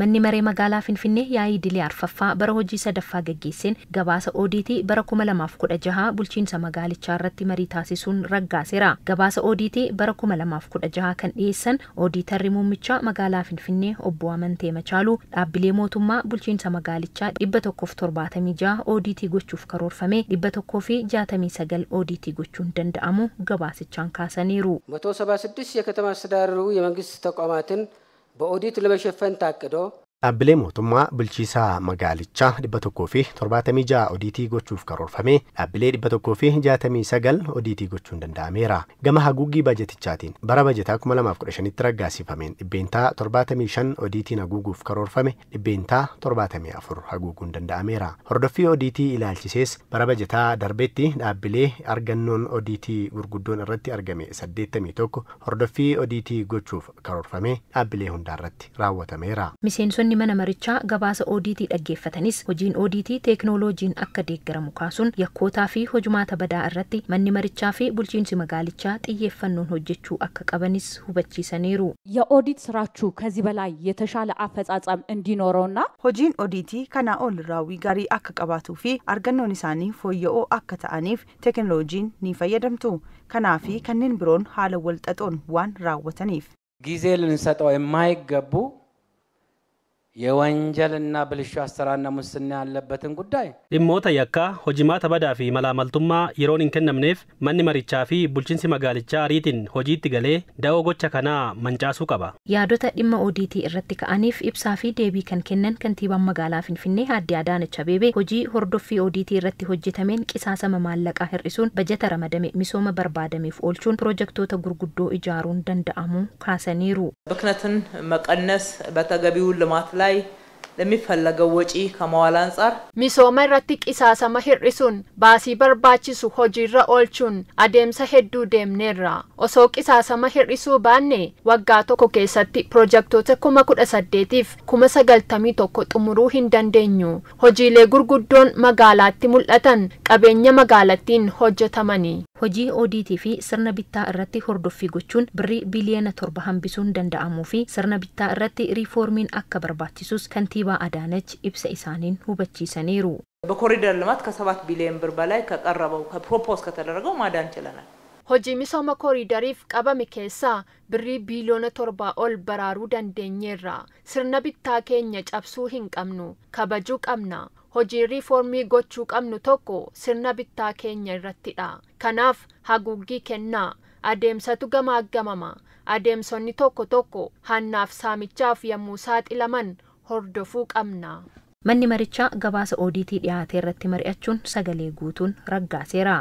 Manni maree magaalaa Finfinnee yaa'ii idilee arfaffaa bara hojii sadaffaa gaggeesseen gabaasa oodiitii bara 2016 bulchiinsa magaalichaa irratti marii taasisuun raggaaseera. Gabaasa oodiitii bara 2016 kan dhiyeessan oodiitarri muummichaa magaalaa Finfinnee obbo amanteema chaalu dhaabbilee mootummaa bulchiinsa magaalichaa 176 oodiitii gochuuf karoorfame 169 oodiitii gochuun danda'amu gabaasichaan kaasaniiru. 176 የከተማ በኦዲት ለመሸፈን ታቅዶ Dhaabbilee mootummaa bulchiisaa magaalichaa 176 odiitii gochuuf karoorfame dhaabbilee 169 odiitii gochuun danda'ameera. Gama haguuggii baajetichaatiin bara bajetaa 2015tti raggaasifameen dhibbeentaa 75 odiitiin haguuguuf karoorfame dhibbeentaa 74 haguuguun danda'ameera. Hordoffii odiitii ilaalchisees bara bajetaa darbeetti dhaabbilee argannoon odiitii gurguddoon irratti argame 81 hordoffii odiitii gochuuf karoorfamee dhaabbilee irratti raawwatameera. namoonni mana marichaa gabaasa oodiitii dhaggeeffatanis hojiin oodiitii teeknooloojiin akka deeggaramu kaasuun yakkootaa fi hojumaata badaa irratti manni marichaa fi bulchiinsi magaalichaa xiyyeeffannoon hojjechuu akka qabanis hubachiisaniiru. የኦዲት ስራችሁ ከዚህ በላይ የተሻለ አፈጻጸም እንዲኖረውና hojiin ኦዲቲ ከና ኦልራዊ ጋሪ አከ ቀባቱ ፊ አርገኖን ኢሳኒ ፎየኦ አከ ተአኒፍ ቴክኖሎጂን ኒ ፈየደምቱ ከናፊ ከኒን ብሮን ሀለ ወልጠጦን ዋን ራወተኒፍ ጊዜ ልንሰጠው የማይገቡ የወንጀልና ብልሹ አሰራርና ሙስና ያለበትን ጉዳይ ድሞተ የካ ሆጂማ ተበዳፊ ፊ መላመልቱማ የሮን እንከነምኔፍ መን መሪቻ ፊ ቡልችንሲ መጋልቻ ሪቲን ሆጂት ገሌ ደወ ጎቸ ከና መንጫሱ ቀባ ያዶተ ድመ ኦዲቲ እረቲ ከአኒፍ ኢብሳ ፊ ዴቢ ከን ከንቲባ መጋላ ፊንፊኔ አዲ አዳነች አቤቤ ሆጂ ሆርዶፊ ኦዲቲ እረት ሆጂተሜን ቂሳሰ መማለቃ ህርሱን በጀተ ረመደሜ ሚሶመ በርባደሜፍ ኦልቹን ፕሮጀክቶ ተጉርጉዶ ኢጃሩን ደንደአሙ ካሰኒሩ ብክነትን መቀነስ በተገቢው ልማት misooma irratti qisaasama hir'isuun baasii barbaachisu hojiirra oolchuun adeemsa hedduu deemneerra osoo qisaasama hir'isuu baanne waggaa tokko keessatti piroojektota kuma kudha saddeetiif kuma sagaltamii tokko xumuruu hin dandeenyu hojiilee gurguddoon magaalaatti mul'atan qabeenya magaalattiin hojjetamani. hojii ODT fi sirna bittaa irratti hordoffii gochuun birrii biliyoona torba hambisuun danda'amuu fi sirna bittaa irratti riifoormiin akka barbaachisus kantiibaa adaanachi ibsa isaaniin hubachiisaniiru። Hojii misooma kooriidariif qabame keessaa birrii biiliyoona torbaa ol baraaruu dandeenyeerra. Sirna bittaa keenya cabsuu hin qabnu. Kabajuu qabna. hojii rifoormii gochuu qabnu tokko sirna bittaa keenya irratti dha kanaaf haguuggii kennaa adeemsatu gama aggamama adeemsonni tokko tokko hannaaf saamichaaf yommuu saaxilaman hordofuu qabna. manni marichaa gabaasa oodiitii dhihaatee irratti mari'achuun sagalee guutuun raggaaseera